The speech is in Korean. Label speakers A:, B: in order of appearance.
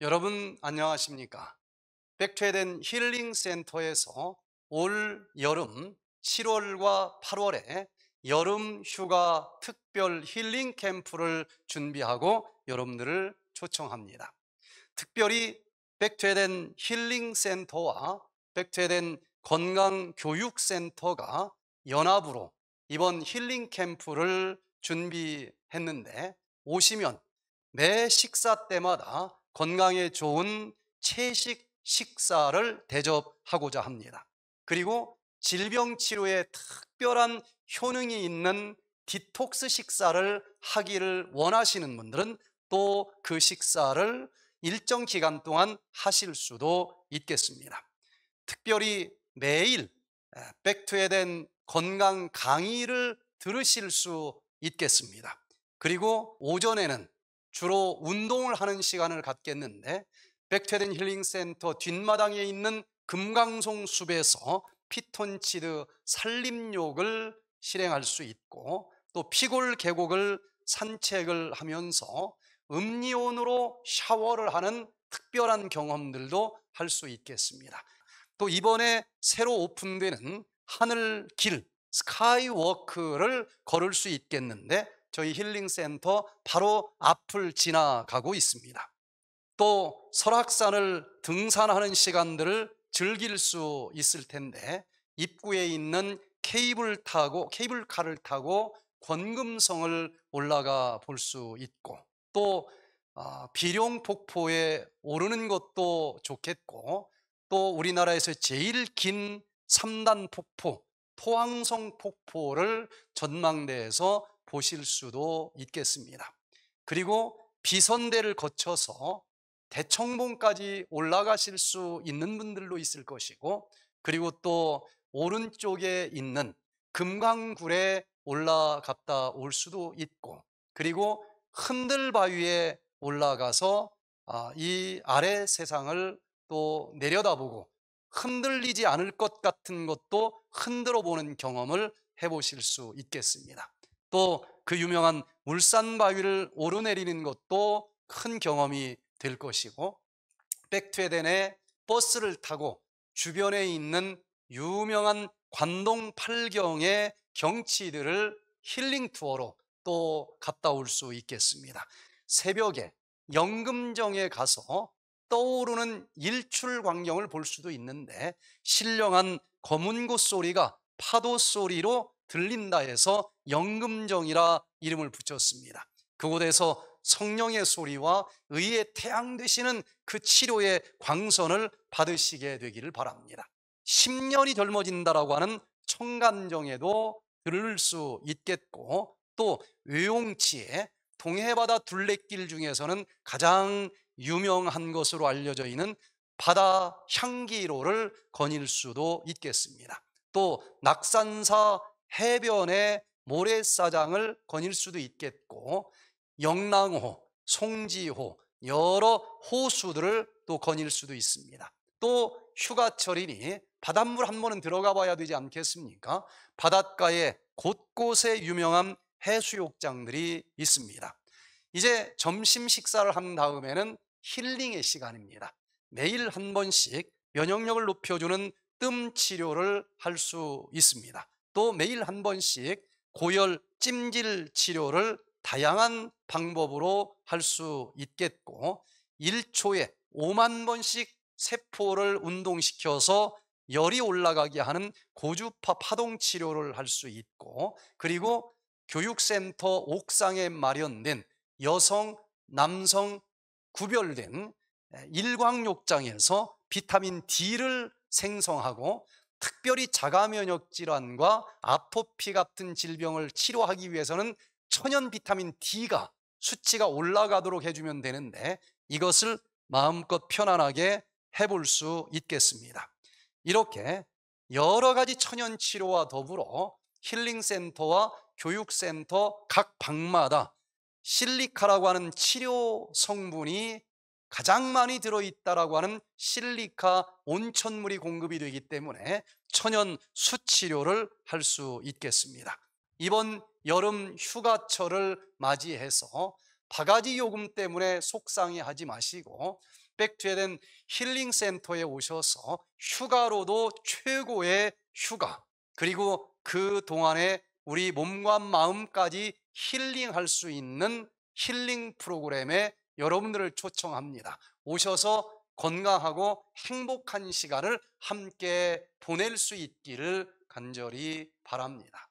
A: 여러분 안녕하십니까? 백퇴된 힐링 센터에서 올 여름 7월과 8월에 여름 휴가 특별 힐링 캠프를 준비하고 여러분들을 초청합니다. 특별히 백퇴된 힐링 센터와 백퇴된 건강 교육 센터가 연합으로 이번 힐링 캠프를 준비했는데 오시면 매 식사 때마다 건강에 좋은 채식 식사를 대접하고자 합니다. 그리고 질병 치료에 특별한 효능이 있는 디톡스 식사를 하기를 원하시는 분들은 또 그 식사를 일정 기간 동안 하실 수도 있겠습니다. 특별히 매일 백투에 된 건강 강의를 들으실 수 있겠습니다. 그리고 오전에는 주로 운동을 하는 시간을 갖겠는데 백태된 힐링센터 뒷마당에 있는 금강송 숲에서 피톤치드 산림욕을 실행할 수 있고 또 피골 계곡을 산책을 하면서 음리온으로 샤워를 하는 특별한 경험들도 할 수 있겠습니다. 또 이번에 새로 오픈되는 하늘길 스카이워크를 걸을 수 있겠는데 저희 힐링센터 바로 앞을 지나가고 있습니다. 또 설악산을 등산하는 시간들을 즐길 수 있을 텐데 입구에 있는 케이블 타고 케이블카를 타고 권금성을 올라가 볼 수 있고 또 아, 비룡폭포에 오르는 것도 좋겠고 또 우리나라에서 제일 긴 3단 폭포 토항성 폭포를 전망대에서 보실 수도 있겠습니다. 그리고 비선대를 거쳐서 대청봉까지 올라가실 수 있는 분들도 있을 것이고 그리고 또 오른쪽에 있는 금강굴에 올라갔다 올 수도 있고 그리고 흔들바위에 올라가서 아, 이 아래 세상을 또 내려다보고 흔들리지 않을 것 같은 것도 흔들어 보는 경험을 해보실 수 있겠습니다. 또그 유명한 울산 바위를 오르내리는 것도 큰 경험이 될 것이고 백트웨덴에 버스를 타고 주변에 있는 유명한 관동 팔경의 경치들을 힐링 투어로 또 갔다 올 수 있겠습니다. 새벽에 영금정에 가서 떠오르는 일출 광경을 볼 수도 있는데 신령한 검은 고 소리가 파도 소리로 들린다 해서 영금정이라 이름을 붙였습니다. 그곳에서 성령의 소리와 의의 태양 되시는 그 치료의 광선을 받으시게 되기를 바랍니다. 10년이 젊어진다라고 하는 청간정에도 들을 수 있겠고 또 외용치의 동해바다 둘레길 중에서는 가장 유명한 것으로 알려져 있는 바다 향기로를 거닐 수도 있겠습니다. 또 낙산사 해변에 모래사장을 거닐 수도 있겠고 영랑호, 송지호 여러 호수들을 또 거닐 수도 있습니다 또 휴가철이니 바닷물 한 번은 들어가 봐야 되지 않겠습니까? 바닷가에 곳곳에 유명한 해수욕장들이 있습니다 이제 점심 식사를 한 다음에는 힐링의 시간입니다 매일 한 번씩 면역력을 높여주는 뜸 치료를 할 수 있습니다 또 매일 한 번씩 고열 찜질 치료를 다양한 방법으로 할 수 있겠고 1초에 5만 번씩 세포를 운동시켜서 열이 올라가게 하는 고주파 파동 치료를 할 수 있고 그리고 교육센터 옥상에 마련된 여성, 남성 구별된 일광욕장에서 비타민 D를 생성하고 특별히 자가 면역 질환과 아토피 같은 질병을 치료하기 위해서는 천연 비타민 D가 수치가 올라가도록 해주면 되는데 이것을 마음껏 편안하게 해볼 수 있겠습니다. 이렇게 여러 가지 천연 치료와 더불어 힐링센터와 교육센터 각 방마다 실리카라고 하는 치료 성분이 가장 많이 들어있다라고 하는 실리카 온천물이 공급이 되기 때문에 천연 수치료를 할 수 있겠습니다. 이번 여름 휴가철을 맞이해서 바가지 요금 때문에 속상해하지 마시고 백주에된 힐링 센터에 오셔서 휴가로도 최고의 휴가 그리고 그 동안에 우리 몸과 마음까지 힐링할 수 있는 힐링 프로그램에 여러분들을 초청합니다. 오셔서 건강하고 행복한 시간을 함께 보낼 수 있기를 간절히 바랍니다.